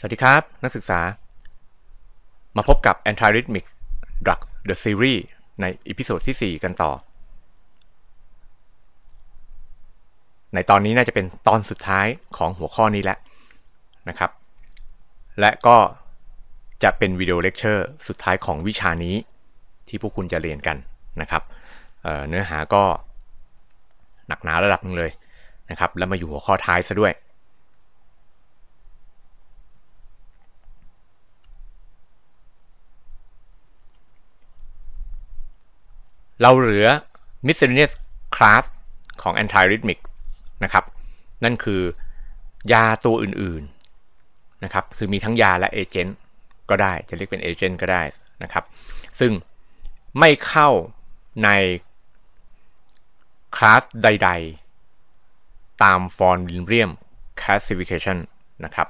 สวัสดีครับ นักศึกษามาพบกับ Antiarrhythmic Drug The Series ในอีพิโซดที่ 4 กันต่อ ในตอนนี้น่าจะเป็นตอนสุดท้ายของหัวข้อนี้แล้วนะครับ และก็จะเป็นวิดีโอเลคเชอร์สุดท้ายของวิชานี้ที่พวกคุณจะเรียนกันนะครับเเนื้อหาก็หนักหนาระดับนึงเลยนะครับแล้วมาอยู่หัวข้อท้ายซะด้วยเราเหลือ miscellaneous class ของ antiarrhythmic นะครับ นั่นคือยาตัวอื่นๆนะครับ คือมีทั้งยาและเอเจนต์ก็ได้ จะเรียกเป็นเอเจนต์ก็ได้นะครับ ซึ่งไม่เข้าในคลาสใดๆ ตามฟอมวิลเรียม classification นะครับ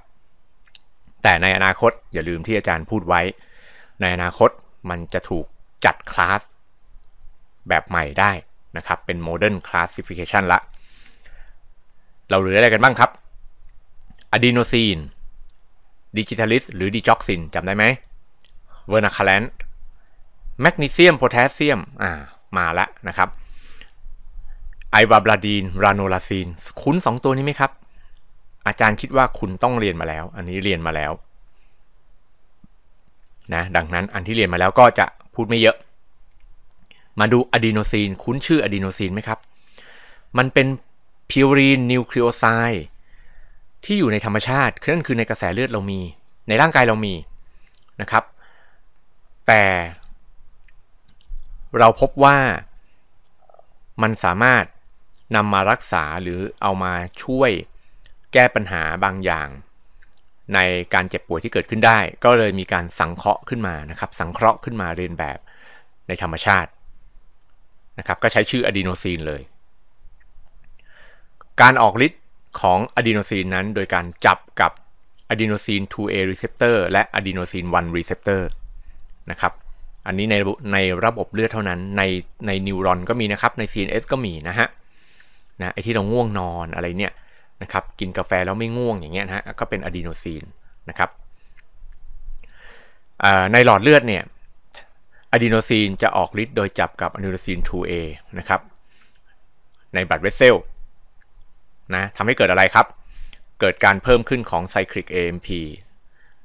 แต่ในอนาคตอย่าลืมที่อาจารย์พูดไว้ ในอนาคตมันจะถูกจัดคลาสแบบใหม่ได้นะครับ เป็น modern classification ละ เราเหลืออะไรกันบ้างครับอะดีโนซีนดิจิทัลิสหรือดิจ็อกซินจำได้ไหมเวอร์นาคาเลนแมกนีเซียมโพแทสเซียมอ่ามาแล้วนะครับไอวาบลาดีนราโนลาซีนคุ้น 2 ตัวนี้ไหมครับ อาจารย์คิดว่าคุณต้องเรียนมาแล้ว อันนี้เรียนมาแล้วนะดังนั้นอันที่เรียนมาแล้วก็จะพูดไม่เยอะมาดูอะดีโนซีนคุ้นชื่ออะดีโนซีนไหมครับ มันเป็นพิวรีนนิวคลีโอไซด์ที่อยู่ในธรรมชาตินั่นคือในกระแสเลือดเรามี ในร่างกายเรามีนะครับ แต่เราพบว่ามันสามารถนำมารักษาหรือเอามาช่วยแก้ปัญหาบางอย่าง ในการเจ็บป่วยที่เกิดขึ้นได้ ก็เลยมีการสังเคราะห์ขึ้นมานะครับ สังเคราะห์ขึ้นมาเรียนแบบในธรรมชาตินะครับก็ใช้ชื่ออะดีโนซีนเลย การออกฤทธิ์ของอะดีโนซีนนั้นโดยการจับกับอะดีโนซีน 2A receptor และอะดีโนซีน1 receptor นะครับอันนี้ในในระบบเลือดเท่านั้นในในนิวรอนก็มีนะครับ ใน CNS ก็มีนะฮะนะไอที่เราง่วงนอนอะไรเนี่ยนะครับกินกาแฟแล้วไม่ง่วงอย่างเงี้ยนะฮะ ก็เป็นอะดีโนซีนนะครับในหลอดเลือดเนี่ยอะดีโนซีนจะออกฤทธิ์โดยจับกับอะดีโนซีน 2A นะครับ ในบัตรเวสเซลนะทำให้เกิดอะไรครับ เกิดการเพิ่มขึ้นของไซคลิก AMP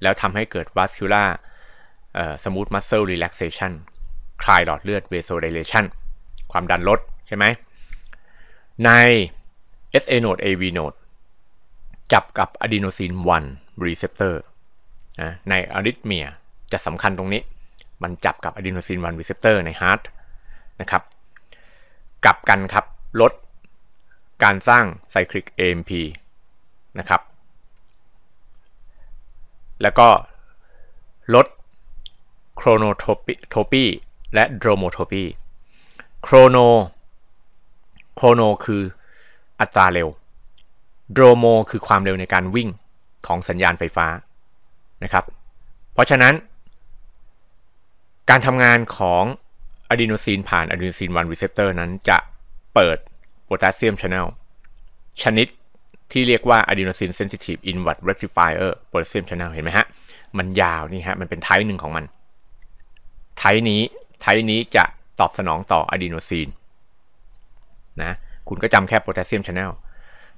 แล้วทำให้เกิด vascular smooth muscle relaxation คลายหลอดเลือด vasodilation ความดันลดใช่ไหมใน SA node AV node จับกับอะดีโนซีน1 receptor นะในอะริทเมียจะสำคัญตรงนี้มันจับกับอะดีโนซิน1รีเซปเตอร์ในฮาร์ดนะครับกลับกันครับลดการสร้างไซคลิก AMP นะครับแล้วก็ลดโครโนโทปีและโดรโมโทปีโครโนโครโนคืออัตราเร็วโดรโมคือความเร็วในการวิ่งของสัญญาณไฟฟ้านะครับ เพราะฉะนั้นการทำงานของอะดีโนซีนผ่านอะดีโนซีน1รีเซพเตอร์นั้นจะเปิดโพแทสเซียมชานลชนิดที่เรียกว่าอดีโนซีนเซนซิทีฟอินวัตเร d r e c t i f ออ r potassium c h a n n นลเห็นไหมฮะ มันยาวนี่ฮะ มันเป็นไทป์หนึ่งของมัน ไทป์นี้ ไทป์นี้จะตอบสนองต่ออะดีโนซีนนะคุณก็จำแค่โพแทสเซียมชาน n e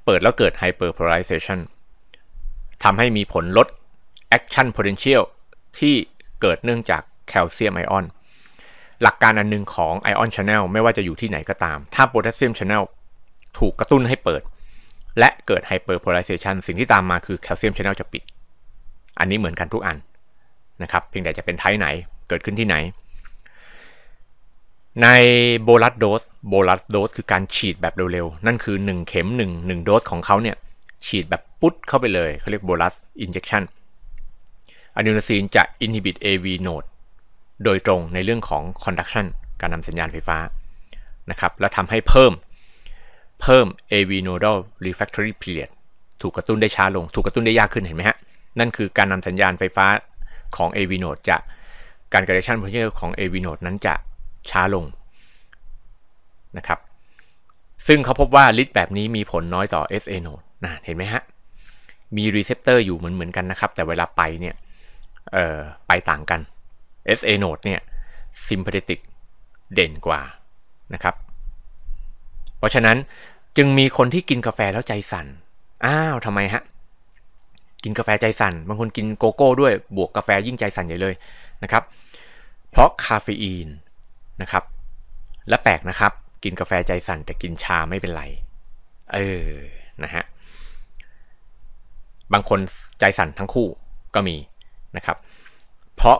เปิดแล้วเกิดไฮเปอร์โพลาริเซชันทำให้มีผลลดแอคชั่นโพเทนเชียลที่เกิดเนื่องจากแคลเซียมไอออนหลักการอันหนึ่งของไอออนชาแนลไม่ว่าจะอยู่ที่ไหนก็ตาม ถ้าโพแทสเซียมชาแนลถูกกระตุ้นให้เปิด และเกิดไฮเปอร์โพลาริเซชันสิ่งที่ตามมาคือแคลเซียมชาแนลจะปิด อันนี้เหมือนกันทุกอันนะครับ เพียงแต่จะเป็นไทไหนเกิดขึ้นที่ไหน ในโบลัสโดสโบลัสโดสคือการฉีดแบบเร็วๆ นั่นคือ 1 เข็ม 1 1โดสของเขาเนี่ยฉีดแบบปุ๊ดเข้าไปเลย เขาเรียกโบลัสอินเจคชันอะนิวนาซีนจะอินฮิบิต AV node โดยตรงในเรื่องของคอนดักชันการนำสัญญาณไฟฟ้านะครับและทำให้เพิ่มเพิ่ม AV nodal refractory period ถูกกระตุ้นได้ช้าลง ถูกกระตุ้นได้ยากขึ้น เห็นไหมฮะ นั่นคือการนำสัญญาณไฟฟ้าของ AV node จะการกระชั้นพลังของ AV node นั้นจะช้าลงนะครับซึ่งเขาพบว่าลิธิ์แบบนี้มีผลน้อยต่อ SA node นะเห็นไหมฮะ มีรีเซพเตอร์อยู่เหมือนเหมือนกันนะครับแต่เวลาไปเนี่ยไปต่างกัน SA node เนี่ย sympathetic เด่นกว่านะครับ เพราะฉะนั้นจึงมีคนที่กินกาแฟแล้วใจสัน่นอ้าวทำไมฮะ กินกาแฟใจสัน่นบางคนกินโกโก้ด้วยบวกกาแฟยิ่งใจสั่นใหญ่เลยนะครับเพราะคาเฟอีนนะครับและแปลกนะครับ กินกาแฟใจสั่นแต่กินชาไม่เป็นไร เออนะฮะ บางคนใจสั่นทั้งคู่ก็มีนะครับ เพราะ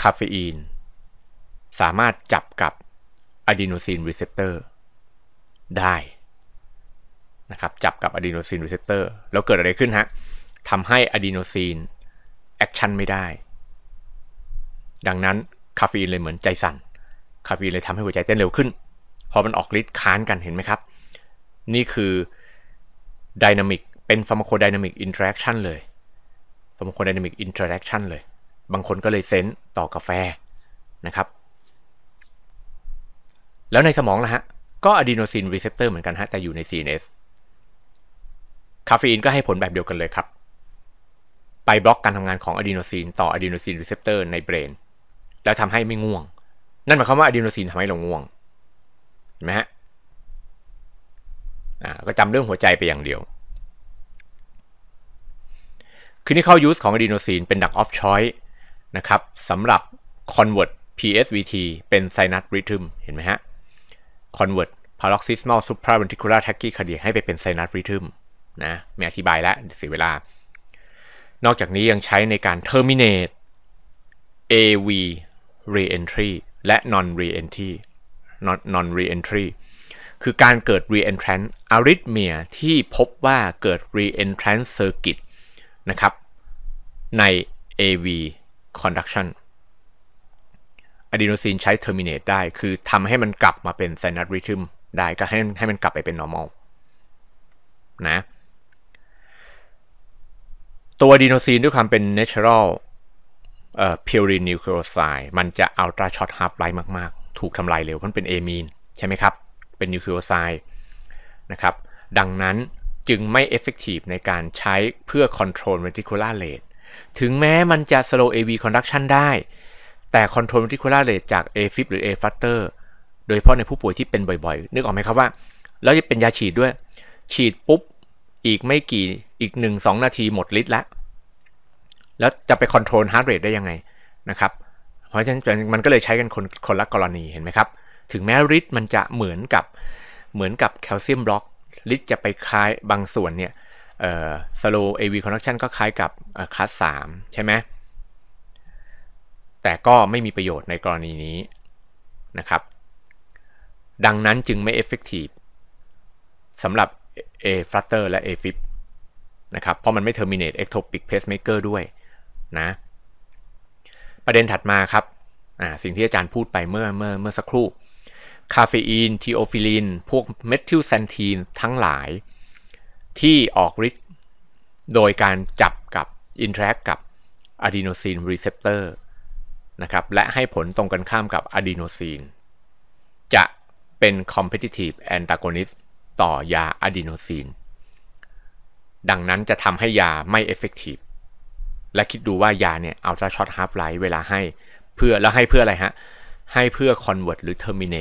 คาเฟอีน สามารถจับกับอะดีโนซีนรีเซพเตอร์ได้นะครับจับกับอะดีโนซีนรีเซพเตอร์แล้วเกิดอะไรขึ้นฮะทำให้อะดีโนซีนแอคชั่นไม่ได้ ดังนั้นคาเฟอีนเลยเหมือนใจสั่น คาเฟอีนเลยทำให้หัวใจเต้นเร็วขึ้นพอมันออกฤทธิ์ค้านกันเห็นไหมครับ นี่คือดินามิกเป็นฟาร์มโคไดนามิกอินเทอร์แอคชั่นเลยฟาร์มโคไดนามิกอินเทอร์แอคชั่นเลยบางคนก็เลยเซนต์ต่อกาแฟนะครับ แล้วในสมองล่ะฮะ ก็อะดีโนซินรีเซพเตอร์เหมือนกันฮะ แต่อยู่ใน CNS คาเฟอีนก็ให้ผลแบบเดียวกันเลยครับ ไปบล็อกการทำงานของอะดีโนซีนต่ออะดีโนซีนรีเซพเตอร์ในเบรนแล้วทำให้ไม่ง่วง นั่นหมายความว่าอะดีโนซีนทำให้เราง่วงเห็นไหมฮะก็จำเรื่องหัวใจไปอย่างเดียวือนี่เขายูสของอะดีโนซีนเป็นดักออฟชอยนะครับสำหรับ convert PSVT เป็น sinus rhythm เห็นไหมฮะ convert paroxysmal supraventricular tachycardia ให้ไปเป็น sinus rhythm นะไม่อธิบายแล้วเสียเวลา นอกจากนี้ยังใช้ในการ terminate AV reentry และ non reentry non reentry คือการเกิด reentrant arrhythmia ที่พบว่าเกิด reentrant circuit นะครับใน AV conduction อะดีโนซีนใช้ terminate ได้คือทำให้มันกลับมาเป็น s ซ n ั s rhythm ได้ก็ให้ให้มันกลับไปเป็น normal นะตัวดีโนซีนด้วยความเป็น natural เอ่อ purine nucleoside มันจะ ultra short half life มาก ๆ ถูกทำลายเร็วมันเป็นเอมีนใช่ไหมครับ เป็นนิวคลีโอไซด์นะครับ ดังนั้นจึงไม่ effective ในการใช้เพื่อ control ventricular rate ถึงแม้มันจะ slow AV conduction ได้ แต่ control ventricular rate จาก AFib หรือ A-flutter โดยเฉพาะในผู้ป่วยที่เป็นบ่อยๆ นึกออกไหมครับว่า แล้วจะเป็นยาฉีดด้วย ฉีดปุ๊บ อีกไม่กี่ อีก 1-2 นาทีหมดฤทธิ์แล้ว แล้วจะไป control heart rate ได้ยังไงนะครับ เพราะฉะนั้น มันก็เลยใช้กันคน คนละกรณีเห็นไหมครับ ถึงแม้ฤทธิ์มันจะเหมือนกับ เหมือนกับแคลเซียมบล็อกฤทธิ์จะไปคลายบางส่วนเนี่ยโลเอวีคอนเนคชั่นก็คล้ายกับ คลาสสามใช่ไหมแต่ก็ไม่มีประโยชน์ในกรณีนี้นะครับดังนั้นจึงไม่ effective สำหรับ A flutter และ A f i p นะครับเพราะมันไม่ terminate ectopic pacemaker ด้วยนะประเด็นถัดมาครับสิ่งที่อาจารย์พูดไปเมื่อเมื่อเมื่อสักครู่คาเฟอีนทีโอฟิลินพวกเมทิลแซนทีนทั้งหลายที่ออกฤทธิ์โดยการจับกับ อินทรักกับอะดีโนซีนรีเซพเตอร์นะครับและให้ผลตรงกันข้ามกับอะดีโนซีน จะเป็นคอมเพ t i t i v e แอนต g o n นิสต่อยาอะดีโนซีน ดังนั้นจะทำให้ยาไม่เอฟเฟกตีฟและคิดดูว่ายาเนี่ยเอาถ้าช็อตฮาร์ฟไลท์เวลาให้เพื่อ แล้วให้เพื่ออะไรฮะให้เพื่อคอนเวิร์ตหรือเทอร์มิน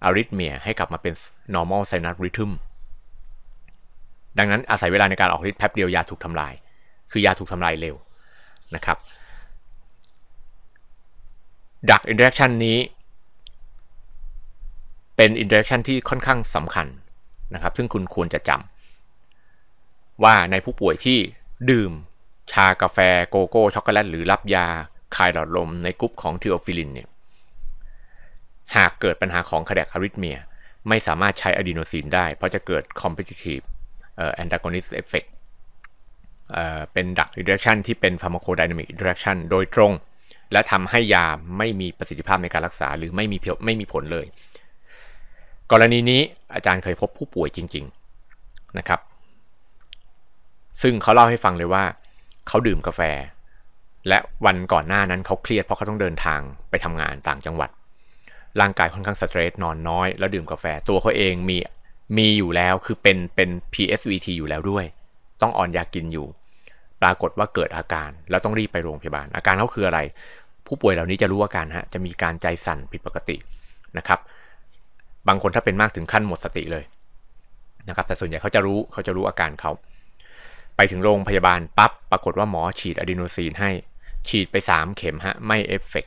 เอาริทเมียให้กลับมาเป็น normal sinus rhythm ดังนั้นอาศัยเวลาในการออกฤทธิ์แป๊บเดียวยาถูกทำลาย คือยาถูกทำลายเร็วนะครับ ดักอินเทอร์แอคชันนี้ เป็นอินเทอร์แอคชันที่ค่อนข้างสำคัญนะครับ ซึ่งคุณควรจะจำว่าในผู้ป่วยที่ดื่มชากาแฟโกโก้ ช็อกโกแลตหรือรับยาคลายหลอดลมในกลุ่มของทิโอฟิลินเนี่ย หากเกิดปัญหาของคาแดกอาริทเมียไม่สามารถใช้อะดีโนซีนได้เพราะจะเกิดคอมเพติทีฟนตากอนิสเอฟเฟกต์เป็นดัก i ิเ e r a c t i ที่เป็นฟาร์ม a c o d y n a m i c i เ t e r a c t i โดยตรง และทำให้ยาไม่มีประสิทธิภาพในการรักษาหรือไม่มีไม่มีผลเลย กรณีนี้อาจารย์เคยพบผู้ป่วยจริงๆ นะครับ ซึ่งเขาเล่าให้ฟังเลยว่าเขาดื่มกาแฟ และวันก่อนหน้านั้นเขาเครียดเพราะเขาต้องเดินทางไปทำงานต่างจังหวัดร่างกายค่อนข้างสเตรสนอนน้อยแล้วดื่มกาแฟตัวเขาเองมีมีอยู่แล้วคือเป็นเป็น PSVT อยู่แล้วด้วย ต้องออนยากินอยู่ ปรากฏว่าเกิดอาการ แล้วต้องรีบไปโรงพยาบาลอาการเขาคืออะไร ผู้ป่วยเหล่านี้จะรู้อาการฮะจะมีการใจสั่นผิดปกตินะครับ บางคนถ้าเป็นมากถึงขั้นหมดสติเลยนะครับแต่ส่วนใหญ่เขาจะรู้เขาจะรู้อาการเขาไปถึงโรงพยาบาลปับ๊บปรากฏว่าหมอฉีดอะดีโนซีนให้ฉีดไป 3เข็มฮะไม่เอฟเฟก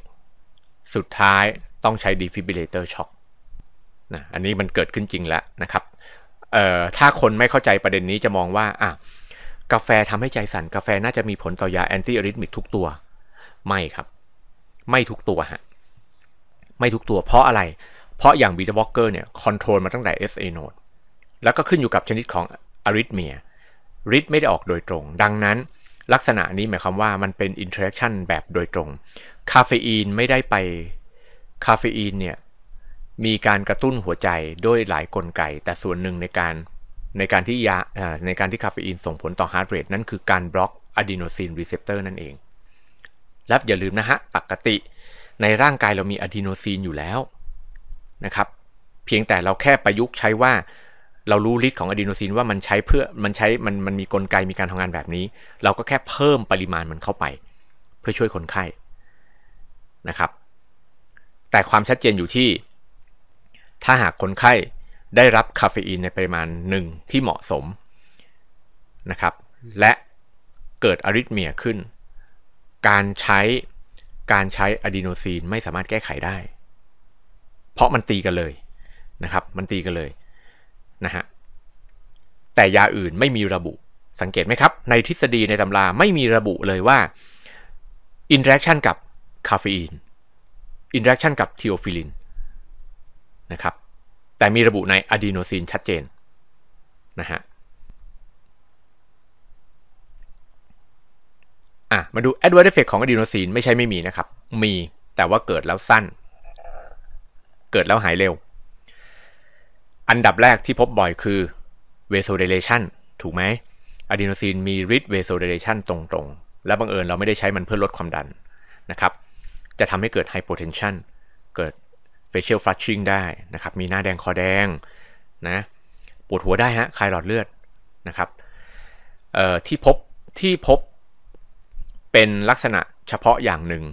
สุดท้ายต้องใช้ดีฟิบิเลเตอร์ช็อคนะอันนี้มันเกิดขึ้นจริงแล้วนะครับเอ่อถ้าคนไม่เข้าใจประเด็นนี้จะมองว่าอ่ะกาแฟทำให้ใจสั่นกาแฟน่าจะมีผลต่อยาแอนติอาริทมิกทุกตัว ไม่ครับ ไม่ทุกตัวฮะไม่ทุกตัวเพราะอะไรเพราะอย่างบีตาบล็อกเกอร์เนี่ย คอนโทรลมาตั้งแต่ SA node แล้วก็ขึ้นอยู่กับชนิดของอาริทเมียริทไม่ได้ออกโดยตรง ดังนั้นลักษณะนี้หมายความว่ามันเป็นอินเทอร์แอคชั่นแบบโดยตรงคาเฟอีนไม่ได้ไปคาเฟอีนเนี่ยมีการกระตุ้นหัวใจด้วยหลายกลไกแต่ส่วนหนึ่งในการในการที่ยาในการที่คาเฟอีนส่งผลต่อฮาร์ดเรทนั่นคือการบล็อกอะดีโนซีนรีเซพเตอร์นั่นเอง และอย่าลืมนะฮะ ปกติในร่างกายเรามีอะดีโนซีนอยู่แล้วนะครับเพียงแต่เราแค่ประยุกต์ใช้ว่าเรารู้ฤทธิ์ของอะดีโนซีนว่ามันใช้เพื่อ มันใช้มันมันมีกลไกมีการทำงานแบบนี้ เราก็แค่เพิ่มปริมาณมันเข้าไป เพื่อช่วยคนไข้นะครับแต่ความชัดเจนอยู่ที่ถ้าหากคนไข้ได้รับคาเฟอีนในปริมาณหนึ่งที่เหมาะสมนะครับและเกิดอาริทเมียขึ้น การใช้การใช้อะดีโนซีนไม่สามารถแก้ไขได้ เพราะมันตีกันเลยนะครับมันตีกันเลยนะฮะแต่ยาอื่นไม่มีระบุสังเกตไหมครับในทฤษฎีในตำราไม่มีระบุเลยว่าอินเทอร์แอคชั่นกับ คาเฟอีนอินเทอร์แอคชั่นกับทีโอฟิลินนะครับ แต่มีระบุในอะดีโนซีนชัดเจน นะฮะ อ่ะ มาดู adverse effect ของอะดีโนซีนไม่ใช่ไม่มีนะครับ มีแต่ว่าเกิดแล้วสั้น เกิดแล้วหายเร็ว อันดับแรกที่พบบ่อยคือเวโซเดเลชันถูกไหมอะดีโนซีนมี rich v a s o เ i l a t i o นตรงๆ และบังเอิญเราไม่ได้ใช้มันเพื่อลดความดันนะครับ จะทำให้เกิดไฮโปเทนชันเกิด facial flushing ได้นะครับ มีหน้าแดงคอแดงนะปวดหัวได้ฮะคลายหลอดเลือดนะครับที่พบที่พบเป็นลักษณะเฉพาะอย่างหนึ่ง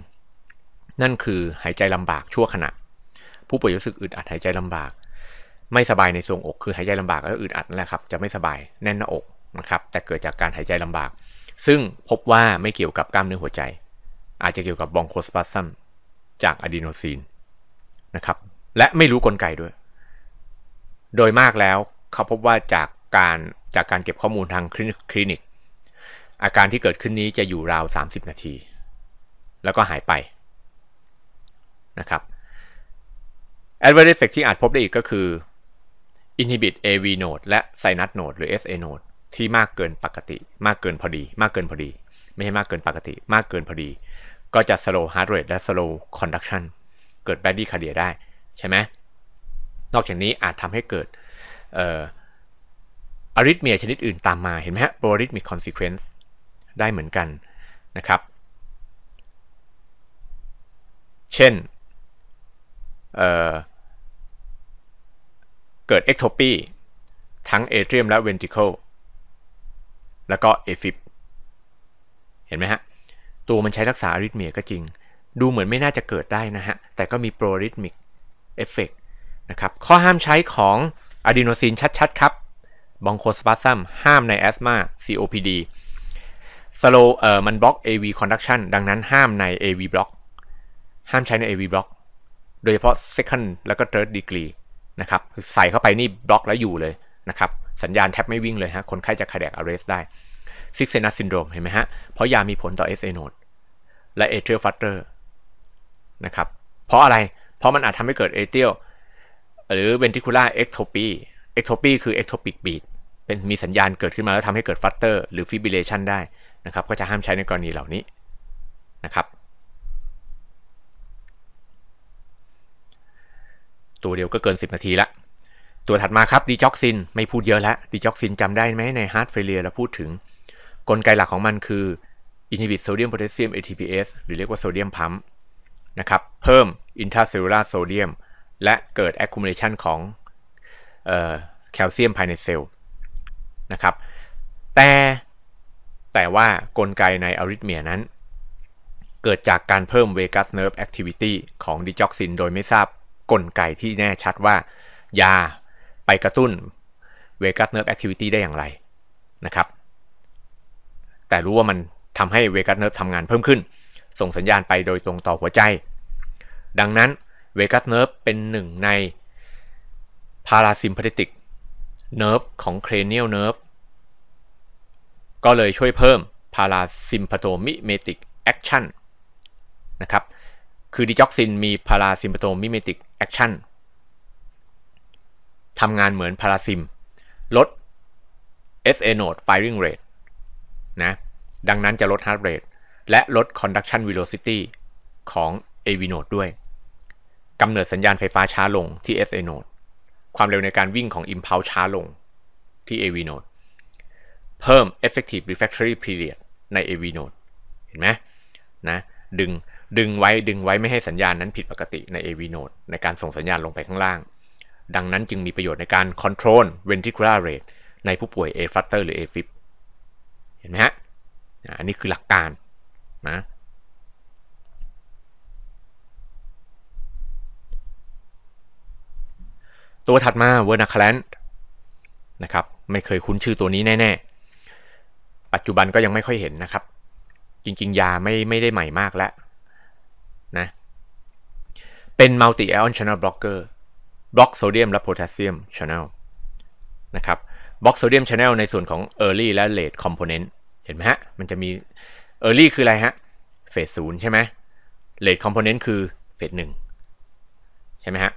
นั่นคือหายใจลำบากชั่วขณะ ผู้ป่วยรู้สึกอึดอัดหายใจลำบาก ไม่สบายในทรวงอก คือหายใจลำบากก็อึดอัดนั่นแหละครับจะไม่สบายแน่นหน้าอกนะครับแต่เกิดจากการหายใจลำบาก ซึ่งพบว่าไม่เกี่ยวกับกล้ามเนื้อหัวใจ อาจจะเกี่ยวกับบองโคสปาซัมจากอะดีโนซีนนะครับ และไม่รู้กลไกด้วย โดยมากแล้วเขาพบว่าจากการจากการเก็บข้อมูลทางคลินิก อาการที่เกิดขึ้นนี้จะอยู่ราว 30 นาที แล้วก็หายไปนะครับ adverse effect ที่อาจพบได้อีกก็คือ inhibit AV node และ sinus node หรือ SA node ที่มากเกินปกติมากเกินพอดี มากเกินพอดี ไม่ใช่มากเกินปกติมากเกินพอดี ก็จะ slow heart rate และ slow conduction เกิดแบดดี้คาเดียได้ ใช่ไหม นอกจากนี้อาจทำให้เกิดอาริทเมียชนิดอื่นตามมา เห็นไหมฮะโปรริทมีคอนซิเควนซ์ได้เหมือนกัน นะครับ เช่นเเกิดเอ็กโทปีทั้งเอเทรียมและเวนติเคิลแล้วก็เอฟิบเห็นไหมฮะ ตัวมันใช้รักษาอาริทเมียก็จริงดูเหมือนไม่น่าจะเกิดได้นะฮะ แต่ก็มีโปรริทมิกเอฟเฟกนะครับ ข้อห้ามใช้ของอะดีโนซีนชัด ๆ ครับ บองโคสปาซัมห้ามในแอสมา COPD สโลเอ่อมันบล็อก AV conduction ดังนั้นห้ามใน AV block ห้ามใช้ใน AV block โดยเฉพาะ second แล้วก็ third degree นะครับใส่เข้าไป นี่บล็อกแล้วอยู่เลยนะครับ สัญญาณแทบไม่วิ่งเลยฮะ คนไข้จะคาแดกอร์เรสได้ ซิกเซนัสซินโดรมเห็นไหมฮะ เพราะยามีผลต่อ SA node และ atrial flutter นะครับเพราะอะไร เพราะมันอาจทำให้เกิดเอเทียลหรือเวนทิคูล่าเอ็กโทปี เอ็กโทปีคือเอ็กโทปิกบีดเป็นมีสัญญาณเกิดขึ้นมาแล้วทำให้เกิดฟัตเตอร์หรือฟิบิเลชันได้นะครับ ก็จะห้ามใช้ในกรณีเหล่านี้นะครับ ตัวเดียวก็เกิน 10 นาทีละตัวถัดมาครับดีจ็อกซินไม่พูดเยอะแล้วดีจ็อกซินจำได้ไหมในฮาร์ดเฟลเลียเราพูดถึง กลไกหลักของมันคืออินฮิบิตโซเดียมโพแทสเซียม ATPase หรือเรียกว่าโซเดียมพัมป์นะครับเพิ่ม intracellular sodium และเกิด accumulation ของแคลเซียมภายในเซลล์นะครับแต่แต่ว่ากลไกในอาริทเมียนั้น เกิดจากการเพิ่ม vagus nerve activity ของดิจ็อกซินโดยไม่ทราบกลไกที่แน่ชัดว่ายาไปกระตุ้น vagus nerve activity ได้อย่างไรนะครับ แต่รู้ว่ามันทำให้ vagus nerve ทำงานเพิ่มขึ้นส่งสัญญาณไปโดยตรงต่อหัวใจ ดังนั้นเวกัสเนิร์ฟเป็นหนึ่งในพาราซิมพาติกเนิร์ฟของเครเนียลเนิร์ฟก็เลยช่วยเพิ่มพาราซิมพาโตมิเมติกแอคชั่นนะครับคือดิจ็อกซินมีพาราซิมพาโตมิเมติกแอคชั่นทำงานเหมือนพาราซิมลด SA node firing rate นะดังนั้นจะลด heart rate และลด conduction velocity ของ AV node ด้วย กำเนิดสัญญาณไฟฟ้าช้าลง ที่ SA node ความเร็วในการวิ่งของ impulse ช้าลงที่ AV node เพิ่ม effective refractory period ใน AV node เห็นไหมนะ ดึง ดึงไว้ ดึงไว้ไม่ให้สัญญาณนั้นผิดปกติใน AV node ในการส่งสัญญาณลงไปข้างล่าง ดังนั้นจึงมีประโยชน์ในการ control ventricular rate ในผู้ป่วย A flutter หรือ A fib เห็นไหมฮะอันนี้คือหลักการนะ ตัวถัดมาเวอร์นาคล n t นะครับ ไม่เคยคุ้นชื่อตัวนี้แน่ๆปัจจุบันก็ยังไม่ค่อยเห็นนะครับ จริงๆยาไม่ไม่ได้ใหม่มากแล้วนะ เป็น multi ion channel blocker บล็อกโซเดียมและโพแทสเซียม channel นะครับบล็อกโซเดียม channel ในส่วนของ early และ late component เห็นไหมฮะมันจะมีเออร์ลี่คืออะไรฮะเฟสศูนย์ใช่ไหมเลดคอมโพเนนต์คือเฟสหนึ่งใช่ไหมฮะ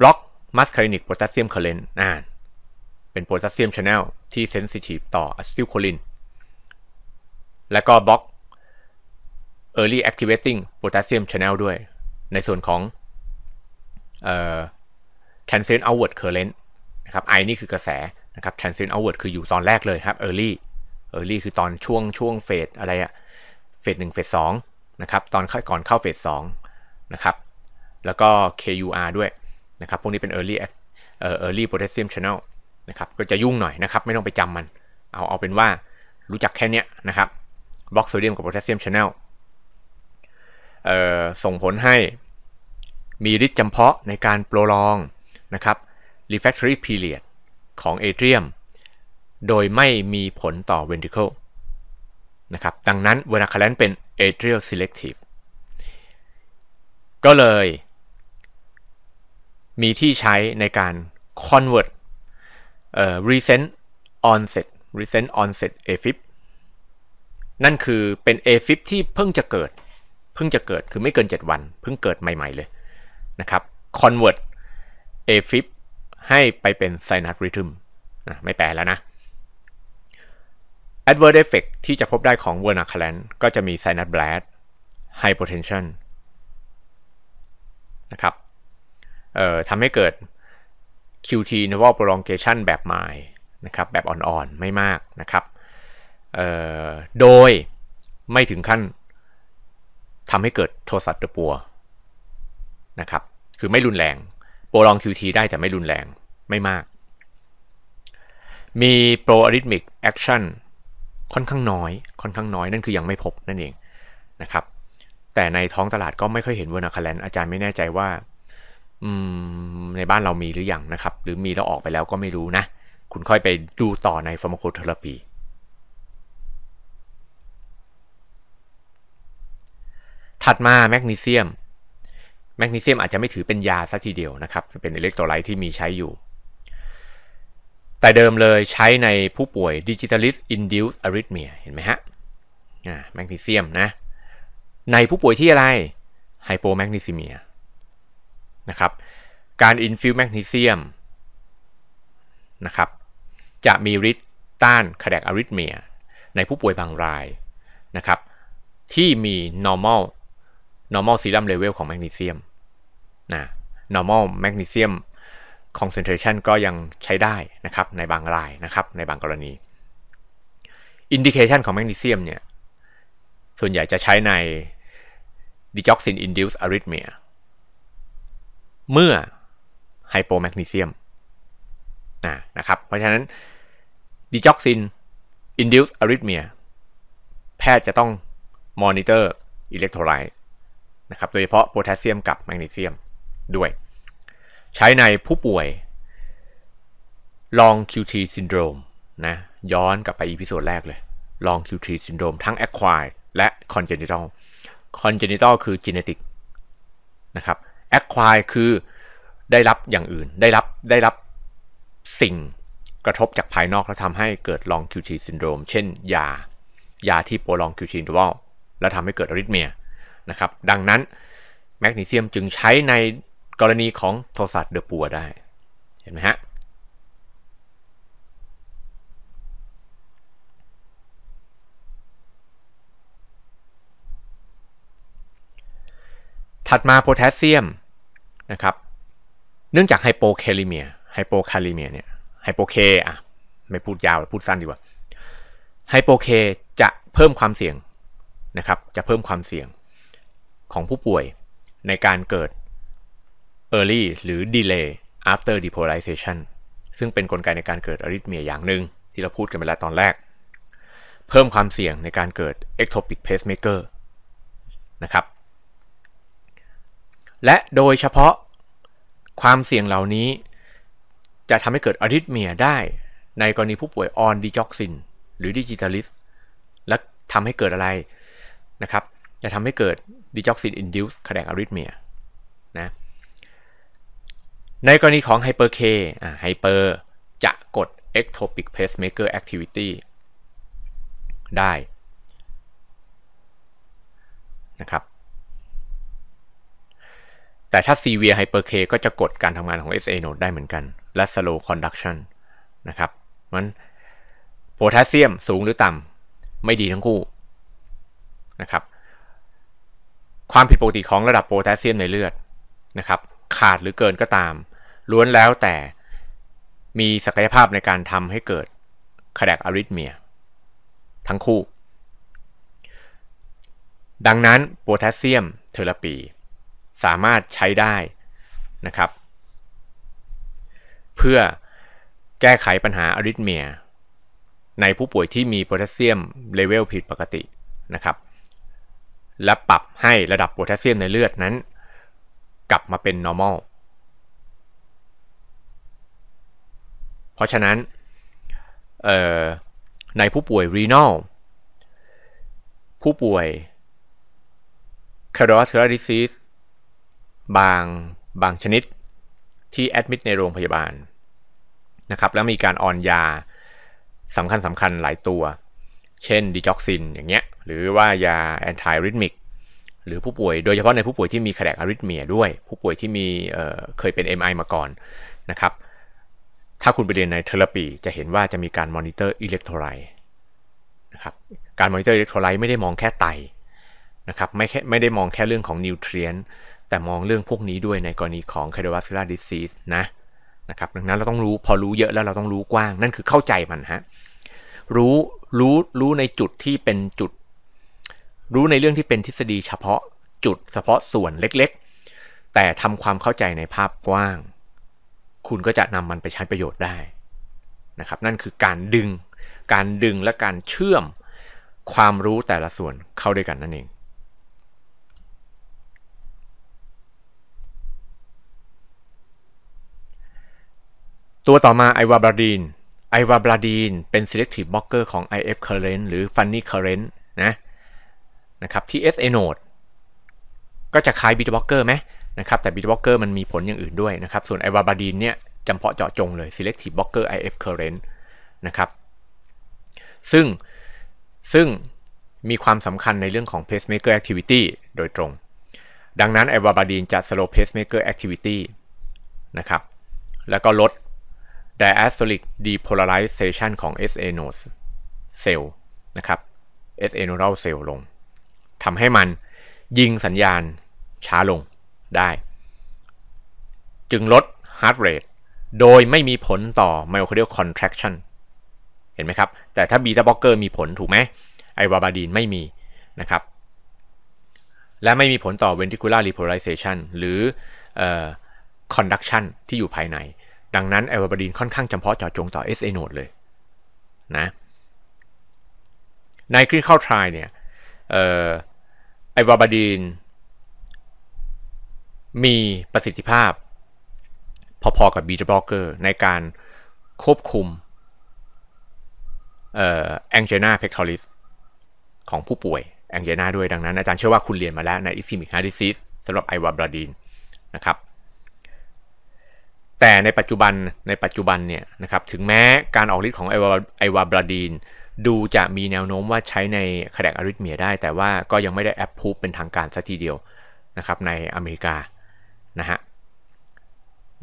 บล็อกมัสคารินิกโพแทสเซียมเคเลนอ่นเป็นโพแทสเซียมชานลที่เซนซิทีฟต่ออะซิติลโคลินและก็บล็อก Early Activating Potassium Channel ด้วย ในส่วนของเอ่อ Transient Outward Current นะครับ I นี่คือกระแสนะครับ Transient Outward คืออยู่ตอนแรกเลยครับ Early เออร์ลี่คือตอนช่วงช่วงเฟสอะไรอะเฟสหนึ่งเฟสสองนะครับ ตอนก่อนเข้าเฟสสองนะครับ แล้วก็ KUR ด้วย นะครับ พวกนี้เป็น early เอ่อ early potassium channel นะครับก็จะยุ่งหน่อยนะครับ ไม่ต้องไปจำมัน เอาเอาเป็นว่ารู้จักแค่นี้นะครับบล็อกโซเดียมกับโพแทสเซียมชาแนลส่งผลให้มีฤทธิ์จำเพาะในการโปรลองนะครับ refractory period ของเอเทรียมโดยไม่มีผลต่อ ventricle นะครับ ดังนั้นเวนาคา u l a เป็น atrial selective ก็เลย มีที่ใช้ในการ convert recent onset recent onset AFib นั่นคือเป็น AFib ที่เพิ่งจะเกิด เพิ่งจะเกิด คือไม่เกิน 7 วันเพิ่งเกิดใหม่ๆเลยนะครับ convert AFib ให้ไปเป็น sinus rhythm ไม่แปลแล้วนะ Adverse Effect ที่จะพบได้ของ w e r n a c l a n ก็จะมี Sinus Blast Hypotension นะครับทำให้เกิด QT Nerval Prolongation แบบไมลนะครับแบบอ่อนๆ ไม่มากนะครับโดยไม่ถึงขั้นทำให้เกิดโทสัตตวปัวนะครับคือไม่รุนแรงโปรลอง QT ได้แต่ไม่รุนแรงไม่มาก มี proarrhythmic action ค่อนข้างน้อย ค่อนข้างน้อย นั่นคือยังไม่พบนั่นเองนะครับ แต่ในท้องตลาดก็ไม่ค่อยเห็นเวอร์นาคาแลนอาจารย์ไม่แน่ใจว่าในบ้านเรามีหรืออยังนะครับ หรือมีแล้วออกไปแล้วก็ไม่รู้นะ คุณค่อยไปดูต่อในฟาร์มโคเทอราปี ถัดมาแมกนีเซียม แมกนีเซียมอาจจะไม่ถือเป็นยาซะทีเดียวนะครับเป็นอิเล็กโทรไลท์ที่มีใช้อยู่แต่เดิมเลยใช้ในผู้ป่วย Digitalist Induced Arrhythmia เห็นไหมฮะแมกนีเซียมนะ ในผู้ป่วยที่อะไรไฮโปแมกนีซีเมียนะครับ การอินฟิวแมกนีเซียมนะครับ จะมีฤทธิ์ต้านคาแดกอาริทเมียในผู้ป่วยบางรายนะครับ ที่มี normal normal serum level ของแมกนีเซียม นะ normal magnesium concentration ก็ยังใช้ได้นะครับในบางรายนะครับในบางกรณี indication ของแมกนีเซียมเนี่ย ส่วนใหญ่จะใช้ใน digoxin induced arrhythmia เมื่อไฮโปแมกนีเซียมนะนะครับ เพราะฉะนั้น digoxin induced arrhythmia แพทย์จะต้องมอนิเตอร์อิเล็กโทรไลต์นะครับ โดยเฉพาะโพแทสเซียมกับแมกนีเซียมด้วยใช้ในผู้ป่วย long QT syndrome นะย้อนกลับไปอีพิโซดแรกเลย long QT syndrome ทั้ง acquired และ congenital congenital คือ genetic นะครับ acquired คือได้รับอย่างอื่นได้รับได้รับสิ่งกระทบจากภายนอก แล้วทำให้เกิด long QT syndrome เช่น ยา ยาที่ prolong QT interval แล้วทำให้เกิดอริทเมียนะครับดังนั้น แมกนีเซียมจึงใช้ในกรณีของโทสัตเดอปัวได้ เห็นไหมฮะ ถัดมาโพแทสเซียมนะครับ เนื่องจากไฮโปแคลิเมีย ไฮโปแคลิเมียเนี่ย ไฮโปเคอ่ะไม่พูดยาว พูดสั้นดีกว่า ไฮโปเคจะเพิ่มความเสี่ยงนะครับ จะเพิ่มความเสี่ยงของผู้ป่วยในการเกิด early หรือ delay after depolarization ซึ่งเป็นนกลไกในการเกิดอาริทเมียอย่างหนึ่งที่เราพูดกันไปแล้วตอนแรก เพิ่มความเสี่ยงในการเกิด ectopic pacemaker นะครับ และโดยเฉพาะความเสี่ยงเหล่านี้ จะทำให้เกิดอาริทเมียได้ ในกรณีผู้ป่วยออนดิจ็อกซิน หรือดิจิทัลิสและทำให้เกิดอะไรนะครับ จะทำให้เกิดดิจ็อกซินอินดิวส์แดนงอาริทเมียนะในกรณีของ Hyper-K อ่า Hyper จะกด Ectopic Pacemaker Activity ได้นะครับ แต่ถ้า Severe Hyper-K ก็จะกดการทำงานของ SA node ได้เหมือนกันและ Slow Conduction นะครับมันโพแทสเซียมสูงหรือต่ำไม่ดีทั้งคู่นะครับ ความผิดปกติของระดับโพแทสเซียมในเลือดนะครับขาดหรือเกินก็ตามล้วนแล้วแต่มีศักยภาพในการทำให้เกิดคดกอาริทเมียทั้งคู่ ดังนั้นโพแทสเซียมเทอราปี สามารถใช้ได้นะครับเพื่อแก้ไขปัญหาอาริทเมีย ในผู้ป่วยที่มีโพแทสเซียม เลเวลผิดปกตินะครับ และปรับให้ระดับโพแทสเซียมในเลือดนั้น กลับมาเป็น normal เพราะฉะนั้นในผู้ป่วยรีนอลผู้ป่วยคาร์ด o สค s ร u ดิซิสบางบางชนิดที่แอดมิดในโรงพยาบาลนะครับ แล้วมีการออนยาสำคัญสำคัญหลายตัว เช่นดิจ็อกซินอย่างเงี้ยหรือว่ายาแอนตี้ริทมิกหรือผู้ป่วย โดยเฉพาะในผู้ป่วยที่มีแคดกอาริทเมียด้วยผู้ป่วยที่มีเคยเป็น MI มาก่อนนะครับถ้าคุณไปเรียนในเทอรปีจะเห็นว่าจะมีการมอนิเตอร์อิเล็กโทรไลต์นะครับการมอนิเตอร์อิเล็กโทรไลต์ไม่ได้มองแค่ไตนะครับไม่แค่ไม่ได้มองแค่เรื่องของนิวเทรียนแต่มองเรื่องพวกนี้ด้วยในกรณีของ cardiovascular disease นะนะครับดังนั้นเราต้องรู้พอรู้เยอะแล้วเราต้องรู้กว้างนั่นคือเข้าใจมันฮะรู้รู้รู้ในจุดที่เป็นจุดรู้ในเรื่องที่เป็นทฤษฎีเฉพาะจุดเฉพาะส่วนเล็กๆ แต่ทำความเข้าใจในภาพกว้างคุณก็จะนำมันไปใช้ประโยชน์ได้นะครับนั่นคือการดึง การดึงและการเชื่อมความรู้แต่ละส่วนเข้าด้วยกันนั่นเอง ตัวต่อมาไอวาบราดีนไอวาบราดีนเป็น selective blocker ของ IF current หรือ funny current นะนะครับที่ SA node ก็จะคล้าย beta blocker ไหมนะครับแต่บิตบล็อกเกอร์มันมีผลอย่างอื่นด้วยนะครับส่วน ไอวาบาดีนเนี่ยจำเพาะเจาะจงเลย selective blocker if current นะครับ ซึ่งซึ่งมีความสำคัญในเรื่องของ pacemaker activity โดยตรง ดังนั้นไอวาบาดีนจะ slow pacemaker activity นะครับแล้วก็ลด diastolic depolarization ของ SA node cell นะครับ SA nodal cell ลงทำให้มันยิงสัญญาณช้าลงได้ จึงลด heart rate โดยไม่มีผลต่อ myocardial contraction เห็นไหมครับ แต่ถ้าบีตาบล็อกเกอร์มีผลถูกไหมไอวาบาดีนไม่มีนะครับและไม่มีผลต่อ ventricular repolarization หรือ conduction ที่อยู่ภายใน ดังนั้นไอวาบาดีนค่อนข้างจำเพาะเจาะจงต่อ SA node เลยนะใน clinical trial เนี่ยไอวาบาดีนมีประสิทธิภาพพอ ๆ กับ b e t ็ Blocker ในการควบคุมเอ่อ angina pectoris ของผู้ป่วย angina ด้วยดังนั้น อาจารย์เชื่อว่าคุณเรียนมาแล้วใน ischemic heart disease สำหรับไอวาบราดีนนะครับแต่ในปัจจุบันในปัจจุบันเนี่ยนะครับถึงแม้การออกฤทธิ์ของไอวาไอวาบราดีนดูจะมีแนวโน้มว่าใช้ในคดแกอาริทเมียได้แต่ว่าก็ยังไม่ได้แอปพูฟเป็นทางการสัทีเดียวนะครับในอเมริกานะฮะ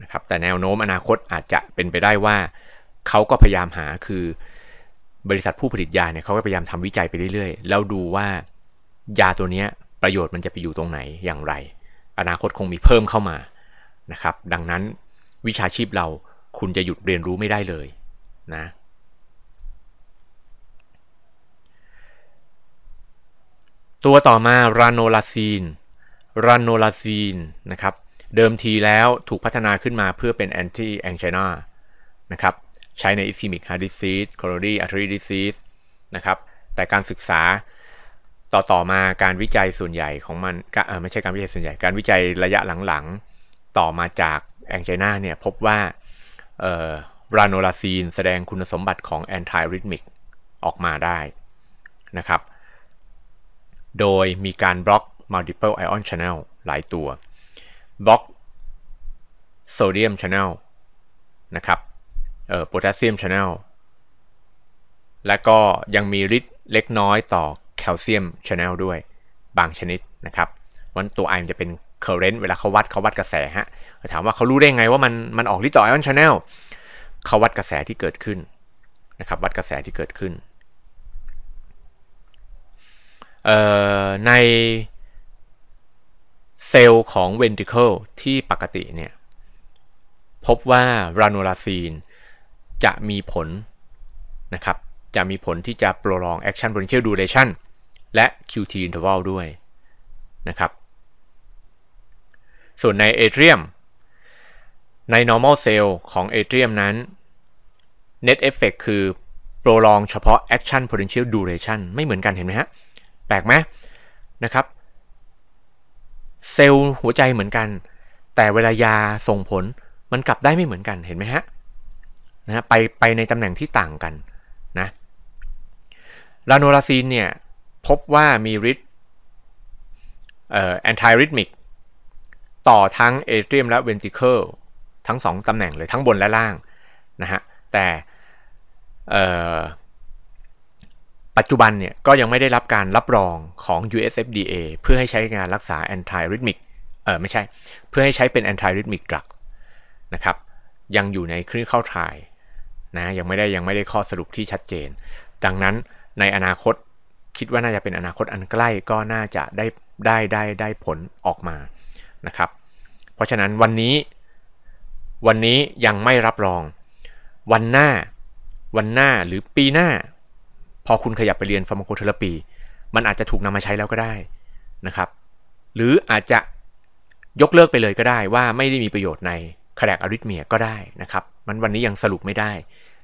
นะครับ แต่แนวโน้มอนาคตอาจจะเป็นไปได้ว่า เขาก็พยายามหาคือ บริษัทผู้ผลิตยาเนี่ยเขาก็พยายามทำวิจัยไปเรื่อยๆ แล้วดูว่ายาตัวเนี้ยประโยชน์มันจะไปอยู่ตรงไหนอย่างไร อนาคตคงมีเพิ่มเข้ามานะครับ ดังนั้นวิชาชีพเราคุณจะหยุดเรียนรู้ไม่ได้เลยนะตัวต่อมารานโนลาซีนรานโนลาซีนนะครับเดิมทีแล้วถูกพัฒนาขึ้นมาเพื่อเป็นแอนตี้แองไ a นานะครับ ใช้ในอิส h ิมิกฮาร์ดิซ s ส a s e ร o r o ร a r y ร r t e r y d นะครับ แต่การศึกษาต่อต่อมาการวิจัยส่วนใหญ่ของมันไม่ใช่การวิจัยส่วนใหญ่ การวิจัยระยะหลังๆ ต่อมาจากแองไชน่าเนี่ยพบว่าราโนลาซีนแสดงคุณสมบัติของแอนตี้ริทมิกออกมาได้นะครับ โดยมีการบล็อก multiple ion channel หลายตัวบล็อกโซเดียมชานลนะครับเอ่อโพแทสเซียมชานลและก็ยังมีฤทธิ์เล็กน้อยต่อแคลเซียมชานลด้วยบางชนิดนะครับวันตัวไอมันจะเป็นเคอร์เรนต์เวลาเขาวัดเขาวัดกระแสฮะถามว่าเขารู้ได้ไงว่ามันมันออกฤทธิ์ต่อไอออนชานลเขาวัดกระแสที่เกิดขึ้นนะครับ วัดกระแสที่เกิดขึ้น ในเซลล์ของเวนติเคิลที่ปกติเนี่ยพบว่ารานูลาซีนจะมีผลนะครับจะมีผลที่จะโปรลองแอคชั่นบ o t e n t i a l d u r a t i o และ QT interval ด้วยนะครับส่วนในเอเทรียมใน normal cell ของเอเทรียมนั้น net effect คือโปรลองเฉพาะ action potential duration ไม่เหมือนกันเห็นไหมฮะ แปลกไหมนะครับเซลล์หัวใจเหมือนกัน แต่เวลายาส่งผลมันกลับได้ไม่เหมือนกัน เห็นไหมฮะนะไปไปในตำแหน่งที่ต่างกันนะลาโนลาซีนเนี่ยพบว่ามีฤทธิ์แอนตี้ริทมิกต่อทั้งเอเทรียมและเวนติเคิลทั้ง2ตำแหน่งเลยทั้งบนและล่างนะฮะแต่ปัจจุบันเนี่ยก็ยังไม่ได้รับการรับรองของ USFDA เพื่อให้ใช้งานรักษาแอนตี้ริทมิกเออไม่ใช่ เพื่อให้ใช้เป็นแอนตี้ริทมิกดรักนะครับ ยังอยู่ในคลินิคเข้า่ายนะยังไม่ได้ยังไม่ได้ข้อสรุปที่ชัดเจน ดังนั้นในอนาคตคิดว่าน่าจะเป็นอนาคตอันใกล้ก็น่าจะได้ได้ได้ได้ผลออกมา นะครับ เพราะฉะนั้นวันนี้วันนี้ยังไม่รับรองวันหน้า วันหน้าหรือปีหน้าพอคุณขยับไปเรียนฟาร์มโคเทอราปีมันอาจจะถูกนำมาใช้แล้วก็ได้นะครับ หรืออาจจะยกเลิกไปเลยก็ได้ว่าไม่ได้มีประโยชน์ในคแดกอริทเมียก็ได้นะครับ มันวันนี้ยังสรุปไม่ได้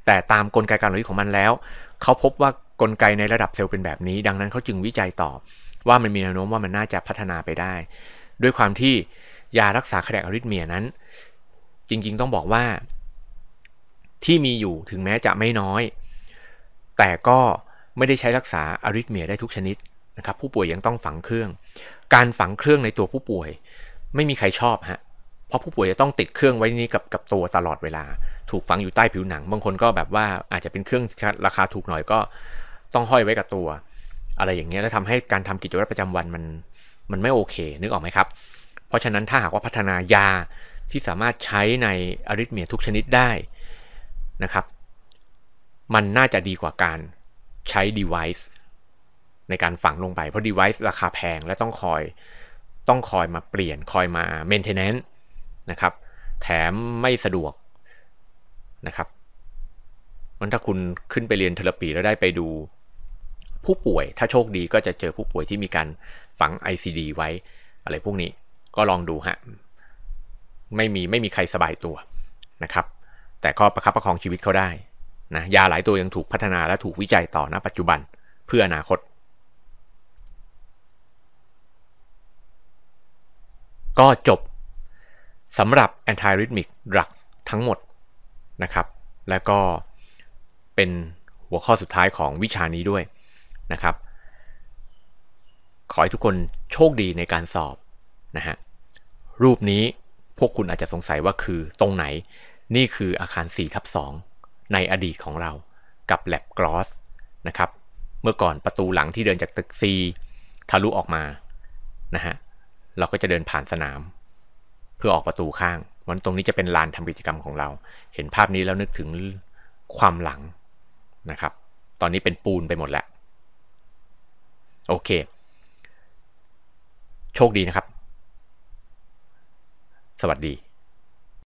แต่ตามกลไกการรลั่งของมันแล้ว เขาพบว่ากลไกในระดับเซลล์เป็นแบบนี้ ดังนั้นเขาจึงวิจัยต่อว่ามันมีแนวโน้มว่ามันน่าจะพัฒนาไปได้ ด้วยความที่ยารักษาคแดกอริทเมียนั้น จริงๆต้องบอกว่า ที่มีอยู่ถึงแม้จะไม่น้อย แต่ก็ไม่ได้ใช้รักษาอาริทเมียได้ทุกชนิดนะครับผู้ป่วยยังต้องฝังเครื่อง การฝังเครื่องในตัวผู้ป่วย ไม่มีใครชอบฮะ เพราะผู้ป่วยจะต้องติดเครื่องไว้นี้กับกับตัวตลอดเวลา ถูกฝังอยู่ใต้ผิวหนัง บางคนก็แบบว่าอาจจะเป็นเครื่องราคาถูกหน่อยก็ต้องห้อยไว้กับตัวอะไรอย่างเงี้ยแล้วทำให้การทำกิจวัตรประจำวันมันมันไม่โอเค นึกออกไหมครับเพราะฉะนั้นถ้าหากว่าพัฒนายาที่สามารถใช้ในอาริทเมียทุกชนิดได้นะครับมันน่าจะดีกว่าการใช้ device ในการฝังลงไปเพราะ device ราคาแพงและต้องคอยต้องคอยมาเปลี่ยนคอยมา maintenance นะครับแถมไม่สะดวกนะครับมันถ้าคุณขึ้นไปเรียนเทเลปีแล้วได้ไปดู ผู้ป่วยถ้าโชคดีก็จะเจอผู้ป่วยที่มีการฝัง ICD ไว้ อะไรพวกนี้ก็ลองดูฮะ ไม่มีไม่มีใครสบายตัวนะครับ แต่ก็ประคับประคองชีวิตเขาได้นะยาหลายตัวยังถูกพัฒนาและถูกวิจัยต่อณปัจจุบันเพื่ออนาคต ก็จบสำหรับแอนตี้ริทมิกดรักทั้งหมดนะครับแล้วก็เป็นหัวข้อสุดท้ายของวิชานี้ด้วยนะครับ ขอให้ทุกคนโชคดีในการสอบนะฮะรูปนี้พวกคุณอาจจะสงสัยว่าคือตรงไหนนี่คืออาคาร 4 ทับ 2ในอดีตของเรากับแลบกลอสนะครับ เมื่อก่อนประตูหลังที่เดินจากตึก C ทะลุออกมา นะฮะ เราก็จะเดินผ่านสนาม เพื่อออกประตูข้าง วันตรงนี้จะเป็นลานทำกิจกรรมของเรา เห็นภาพนี้แล้วนึกถึงความหลังนะครับ ตอนนี้เป็นปูนไปหมดแล้ว โอเค โชคดีนะครับ สวัสดี